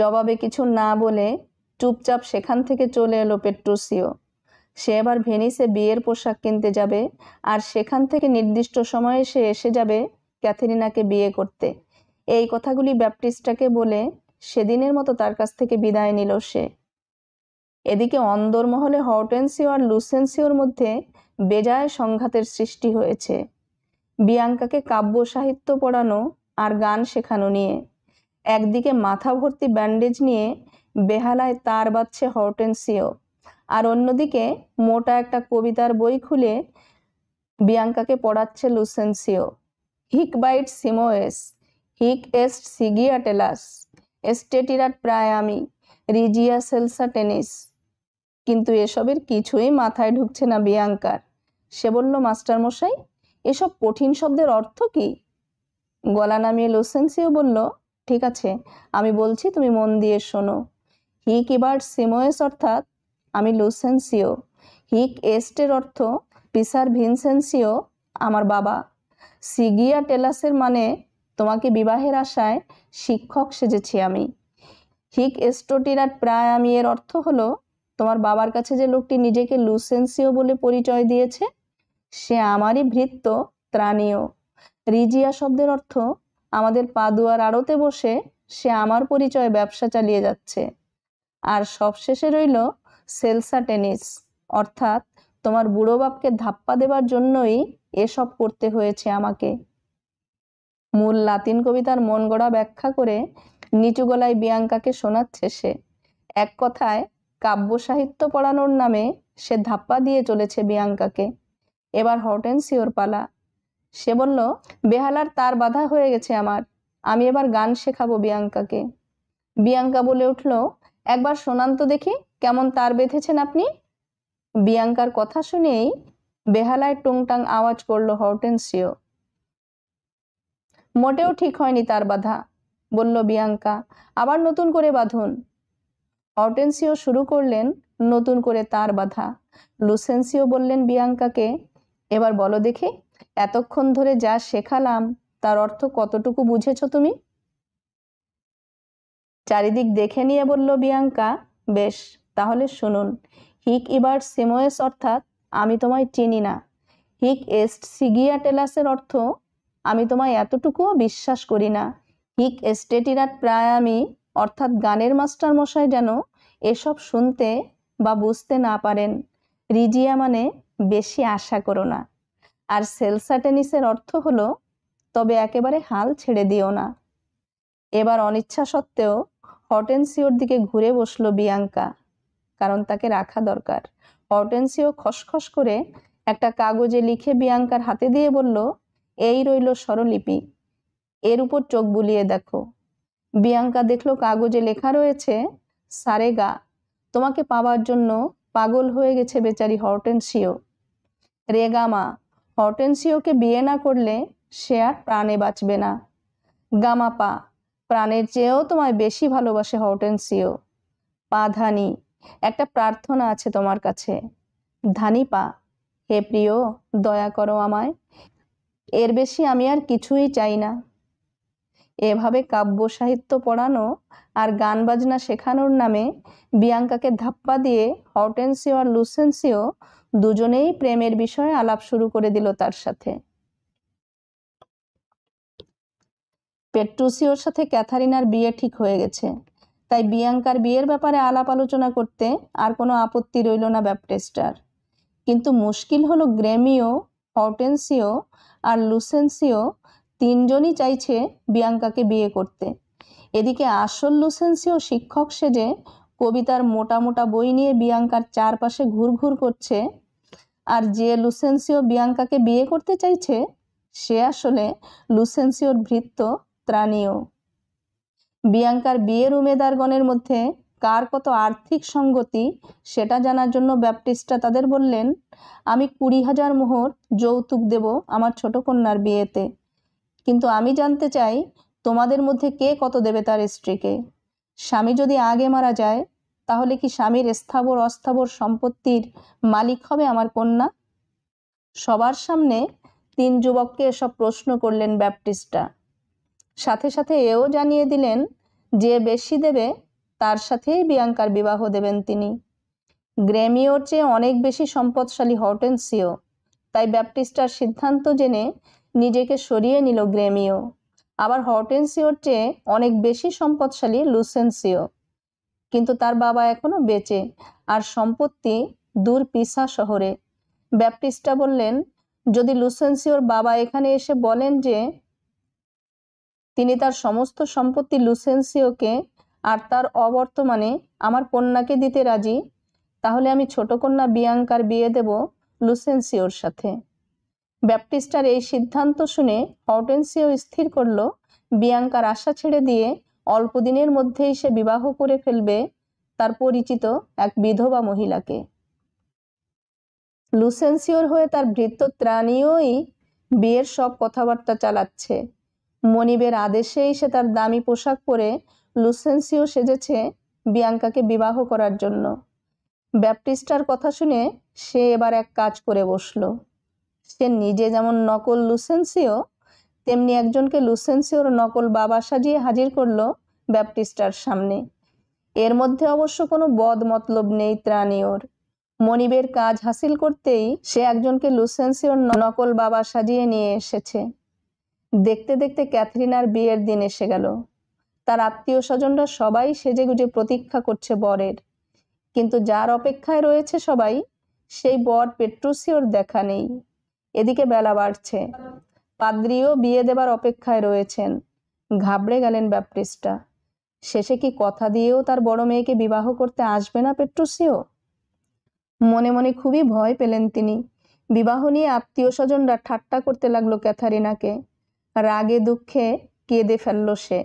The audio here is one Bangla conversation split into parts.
জবাবে কিছু না বলে চুপচাপ সেখান থেকে চলে এলো পেট্রোসিও সে এবার ভেনিসে বিয়ের পোশাক কিনতে যাবে আর সেখান থেকে নির্দিষ্ট সময়ে সে এসে যাবে ক্যাথেরিনাকে বিয়ে করতে এই কথাগুলি ব্যাপটিস্টাকে বলে সেদিনের মতো তার কাছ থেকে বিদায় নিল সে এদিকে অন্দরমহলে হর্টেন্সিও আর লুসেন্সিওর মধ্যে বেজায় সংঘাতের সৃষ্টি হয়েছে বিয়াঙ্কাকে কাব্য সাহিত্য পড়ানো আর গান শেখানো নিয়ে একদিকে মাথা ভর্তি ব্যান্ডেজ নিয়ে বেহালায় তার বাচ্ছে হর্টেন্সিও আর অন্যদিকে মোটা একটা কবিতার বই খুলে বিয়াঙ্কাকে পড়াচ্ছে লুসেন্সিও হিক বাইট সিমোয়েস হিক এস্ট সিগিয়া টেলাস এস্টেটিরাট প্রায় আমি রিজিয়া সেলসা টেনিস কিন্তু এসবের কিছুই মাথায় ঢুকছে না বিয়াঙ্কার সে বলল মাস্টারমশাই এসব কঠিন শব্দের অর্থ কি গলা নামিয়ে লুসেন্সিও বলল ঠিক আছে আমি বলছি তুমি মন দিয়ে শোনো হিক এবার সিমোয়েস অর্থাৎ আমি লুসেন্সিও হিক এস্টের অর্থ পিসার ভিনসেন্সিও আমার বাবা সিগিয়া টেলাসের মানে তোমাকে বিবাহের আশায় শিক্ষক সেজেছি আমি হিক এস্টোটিরাট প্রায় আমি এর অর্থ হলো তোমার বাবার কাছে যে লোকটি নিজেকে লুসেন্সিও বলে পরিচয় দিয়েছে সে আমারই ভৃত্য ত্রাণীয় রিজিয়া শব্দের অর্থ আমাদের পাদুয়ার আড়তে বসে সে আমার পরিচয় ব্যবসা চালিয়ে যাচ্ছে আর সবশেষে রইল সেলসা টেনিস অর্থাৎ তোমার বুড়ো বাপকে ধাপ্পা দেবার জন্যই এসব করতে হয়েছে আমাকে মূল লাতিন কবিতার মন গড়া ব্যাখ্যা করে নিচু গলায় বিয়াঙ্কাকে শোনাচ্ছে সে এক কথায় কাব্য সাহিত্য পড়ানোর নামে সে ধাপ্পা দিয়ে চলেছে বিয়াঙ্কাকে এবার হটেন্সিওর পালা সে বলল বেহালার তার বাধা হয়ে গেছে আমার আমি এবার গান শেখাবো বিয়াঙ্কাকে বিয়াঙ্কা বলে উঠল একবার শোনান তো দেখি কেমন তার বেঁধেছেন আপনি বিয়াঙ্কার কথা শুনেই বেহালায় টুংটাং আওয়াজ করলো হর্টেন্সিও মোটেও ঠিক হয়নি তার বাধা বলল বিয়াঙ্কা আবার নতুন করে বাঁধুন হর্টেন্সিও শুরু করলেন নতুন করে তার বাধা লুসেন্সিও বললেন বিয়াঙ্কাকে এবার বলো দেখি এতক্ষণ ধরে যা শেখালাম তার অর্থ কতটুকু বুঝেছ তুমি চারিদিক দেখে নিয়ে বলল বিয়াঙ্কা বেশ তাহলে শুনুন হিক ইবার সিমোয়েস অর্থাৎ আমি তোমায় চিনি না হিক এস্ট সিগিয়া টেলাসের অর্থ আমি তোমায় এতটুকুও বিশ্বাস করি না হিক এস্টেটিরাট প্রায় আমি অর্থাৎ গানের মাস্টার মশাই যেন এসব শুনতে বা বুঝতে না পারেন রিজিয়া মানে বেশি আশা করো না আর সেলসা টেনিসের অর্থ হলো তবে একেবারে হাল ছেড়ে দিও না এবার অনিচ্ছা সত্ত্বেও হটেন্সিওর দিকে ঘুরে বসল বিয়াঙ্কা কারণ তাকে রাখা দরকার হটেন্সিও খসখস করে একটা কাগজে লিখে বিয়াঙ্কার হাতে দিয়ে বলল এই রইল স্বরলিপি এর উপর চোখ বুলিয়ে দেখো বিয়াঙ্কা দেখলো কাগজে লেখা রয়েছে সারেগা তোমাকে পাওয়ার জন্য পাগল হয়ে গেছে বেচারি হর্টেন্সিও রেগামা হর্টেন্সিওকে বিয়ে না করলে সে আর প্রাণে বাঁচবে না গামাপা প্রাণের চেয়েও তোমায় বেশি ভালোবাসে হর্টেন্সিও পা ধানি একটা প্রার্থনা আছে তোমার কাছে ধানি পা হে প্রিয় দয়া করো আমায় এর বেশি আমি আর কিছুই চাই না এভাবে কাব্য সাহিত্য পড়ানো আর গান বাজনা শেখানোর নামে বিয়াঙ্কাকে ধাপ্পা দিয়ে হর্টেন্সিও আর লুসেন্সিও দুজনেই প্রেমের বিষয়ে আলাপ শুরু করে দিল তার সাথে পেট্রুসিওর সাথে ক্যাথারিনার বিয়ে ঠিক হয়ে গেছে তাই বিয়াঙ্কার বিয়ের ব্যাপারে আলাপ আলোচনা করতে আর কোনো আপত্তি রইল না ব্যাপটেস্টার কিন্তু মুশকিল হলো গ্রেমিও হর্টেন্সিও আর লুসেন্সিও তিনজনই চাইছে বিয়াঙ্কাকে বিয়ে করতে এদিকে আসল লুসেন্সিও শিক্ষক সেজে কবিতার মোটা মোটা বই নিয়ে বিয়াঙ্কার চারপাশে ঘুরঘুর করছে আর যে লুসেন্সিও বিয়াঙ্কাকে বিয়ে করতে চাইছে সে আসলে লুসেন্সিওর ভৃত্য ত্রাণীয় বিয়াঙ্কার বিয়ের উমেদারগণের মধ্যে কার কত আর্থিক সঙ্গতি সেটা জানার জন্য ব্যাপটিস্টা তাদের বললেন আমি কুড়ি হাজার মোহর যৌতুক দেব আমার ছোট কন্যার বিয়েতে কিন্তু আমি জানতে চাই তোমাদের মধ্যে কে কত দেবে তার স্ত্রীকে স্বামী যদি আগে মারা যায় তাহলে কি স্বামীর স্থাবর অস্থাবর সম্পত্তির মালিক হবে আমার কন্যা সবার সামনে তিন যুবককে এসব প্রশ্ন করলেন ব্যাপটিস্টটা সাথে সাথে এও জানিয়ে দিলেন যে বেশি দেবে তার সাথেই বিয়াঙ্কার বিবাহ দেবেন তিনি গ্রেমিওর চেয়ে অনেক বেশি সম্পদশালী হর্টেন্সিও তাই ব্যাপটিস্টার সিদ্ধান্ত জেনে নিজেকে সরিয়ে নিল গ্রেমিও আবার হর্টেন্সিওর চেয়ে অনেক বেশি সম্পদশালী লুসেন্সিও কিন্তু তার বাবা এখনও বেঁচে আর সম্পত্তি দূর পিসা শহরে ব্যাপটিস্টা বললেন যদি লুসেন্সিওর বাবা এখানে এসে বলেন যে তিনি তার সমস্ত সম্পত্তি লুসেন্সিওকে আর তার অবর্তমানে আমার কন্যাকে দিতে রাজি তাহলে আমি ছোট কন্যা বিয়াঙ্কার বিয়ে দেব লুসেন্সিওর সাথে ব্যাপটিস্টার এই সিদ্ধান্ত শুনে হর্টেন্সিও স্থির করল বিয়াঙ্কার আশা ছেড়ে দিয়ে অল্প দিনের মধ্যেই সে বিবাহ করে ফেলবে তার পরিচিত এক বিধবা মহিলাকে লুসেন্সিওর হয়ে তার বৃত্ত ত্রাণীয়ই বিয়ের সব কথাবার্তা চালাচ্ছে মনিবের আদেশেই সে তার দামি পোশাক পরে লুসেন্সিও সেজেছে বিয়াঙ্কাকে বিবাহ করার জন্য ব্যাপটিস্টার কথা শুনে সে এবার এক কাজ করে বসল সে নিজে যেমন নকল লুসেন্সিও তেমনি একজনকে লুসেন্সিওর নকল বাবা সাজিয়ে হাজির করল ব্যাপটিস্টার সামনে এর মধ্যে অবশ্য কোনো বদ মতলব নেই ত্রাণীয়র মনিবের কাজ হাসিল করতেই সে একজনকে লুসেন্সিওর নকল বাবা সাজিয়ে নিয়ে এসেছে দেখতে দেখতে ক্যাথরিনার বিয়ের দিন এসে গেল তার আত্মীয় স্বজনরা সবাই সেজে গুজে প্রতীক্ষা করছে বরের কিন্তু যার অপেক্ষায় রয়েছে সবাই সেই বর পেট্রুসিওর দেখা নেই এদিকে বেলা বাড়ছে পাদ্রিও বিয়ে দেবার অপেক্ষায় রয়েছেন ঘাবড়ে গেলেন ব্যাপটিস্টা শেষে কি কথা দিয়েও তার বড় মেয়েকে বিবাহ করতে আসবে না পেট্রুসিও মনে মনে খুবই ভয় পেলেন তিনি বিবাহ নিয়ে আত্মীয় স্বজনরা ঠাট্টা করতে লাগলো ক্যাথারিনাকে রাগে দুঃখে কেঁদে ফেলল সে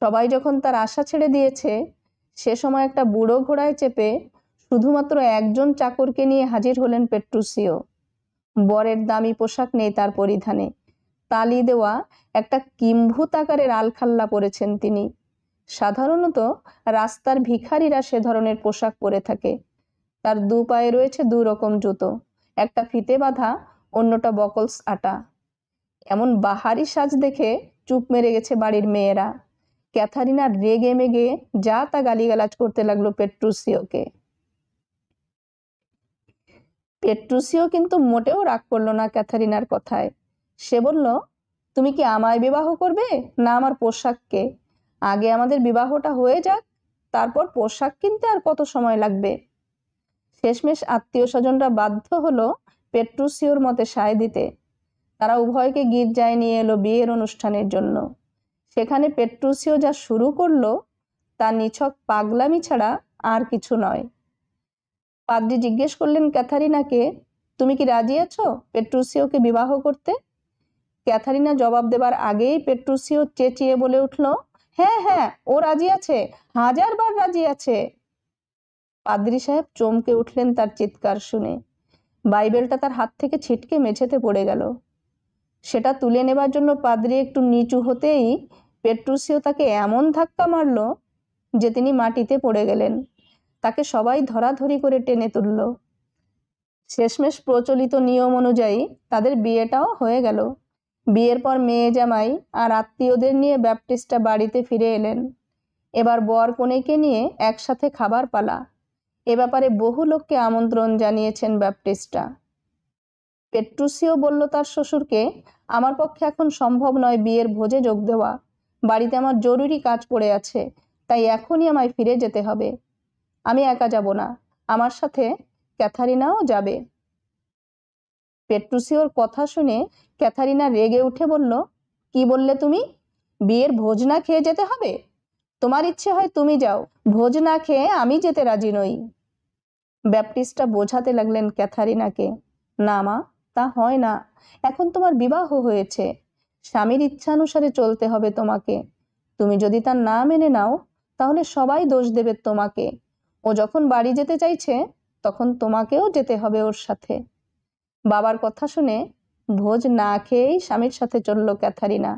সবাই যখন তার আশা ছেড়ে দিয়েছে সে সময় একটা বুড়ো ঘোড়ায় চেপে শুধুমাত্র একজন চাকরকে নিয়ে হাজির হলেন পেট্রুসিও বরের দামি পোশাক নেই তার পরিধানে তালি দেওয়া একটা কিম্ভূত আকারের আলখাল্লা পরেছেন তিনি সাধারণত রাস্তার ভিখারিরা সে ধরনের পোশাক পরে থাকে তার দু পায়ে রয়েছে দু রকম জুতো একটা ফিতে বাঁধা অন্যটা বকলস আটা এমন বাহারি সাজ দেখে চুপ মেরে গেছে বাড়ির মেয়েরা ক্যাথারিনা রেগে মেগে যা তা গালিগালাজ করতে লাগলো পেট্রুসিওকে পেট্রুসিও কিন্তু মোটেও রাগ করলো না ক্যাথারিনার কথায় সে বলল তুমি কি আমায় বিবাহ করবে না আমার পোশাককে আগে আমাদের বিবাহটা হয়ে যাক তারপর পোশাক কিনতে আর কত সময় লাগবে শেষমেশ আত্মীয় স্বজনরা বাধ্য হলো পেট্রুসিওর মতে সায় দিতে তারা উভয়কে গির্জায় নিয়ে এলো বিয়ের অনুষ্ঠানের জন্য সেখানে পেট্রুসিও যা শুরু করলো তা নিছক পাগলামি ছাড়া আর কিছু নয় পাদ্রি জিজ্ঞেস করলেন ক্যাথারিনাকে তুমি কি রাজি আছো পেট্রুসিওকে বিবাহ করতে ক্যাথারিনা জবাব দেবার আগেই পেট্রুসিও চেঁচিয়ে বলে উঠল হ্যাঁ হ্যাঁ ও রাজি আছে হাজারবার রাজি আছে পাদ্রি সাহেব চমকে উঠলেন তার চিৎকার শুনে বাইবেলটা তার হাত থেকে ছিটকে মেঝেতে পড়ে গেল সেটা তুলে নেবার জন্য পাদ্রি একটু নিচু হতেই পেট্রুসিও তাকে এমন ধাক্কা মারল যে তিনি মাটিতে পড়ে গেলেন তাকে সবাই ধরাধরি করে টেনে তুলল শেষমেশ প্রচলিত নিয়ম অনুযায়ী তাদের বিয়েটাও হয়ে গেল বিয়ের পর মেয়ে জামাই আর আত্মীয়দের নিয়ে ব্যাপটিস্টটা বাড়িতে ফিরে এলেন এবার বর কনেকে নিয়ে একসাথে খাবার পালা এ ব্যাপারে বহু লোককে আমন্ত্রণ জানিয়েছেন ব্যাপটিস্টটা পেট্রুসিও বলল তার শ্বশুরকে আমার পক্ষে এখন সম্ভব নয় বিয়ের ভোজে যোগ দেওয়া বাড়িতে আমার জরুরি কাজ পড়ে আছে তাই এখনই আমায় ফিরে যেতে হবে আমি একা যাব না আমার সাথে ক্যাথারিনাও যাবে পেট্রুসিওর কথা শুনে ক্যাথারিনা রেগে উঠে বলল কি বললে তুমি বিয়ের ভোজ না খেয়ে যেতে হবে তোমার ইচ্ছে হয় তুমি যাও ভোজ না খেয়ে আমি যেতে রাজি নই ব্যাপটিস্টটা বোঝাতে লাগলেন ক্যাথারিনাকে না মা তা হয় না এখন তোমার বিবাহ হয়েছে স্বামীর ইচ্ছানুসারে চলতে হবে তোমাকে তুমি যদি তার না মেনে নাও তাহলে সবাই দোষ দেবে তোমাকে ও যখন বাড়ি যেতে চাইছে তখন তোমাকেও যেতে হবে ওর সাথে বাবার কথা শুনে ভোজ না খেয়েই স্বামীর সাথে চলল ক্যাথারিনা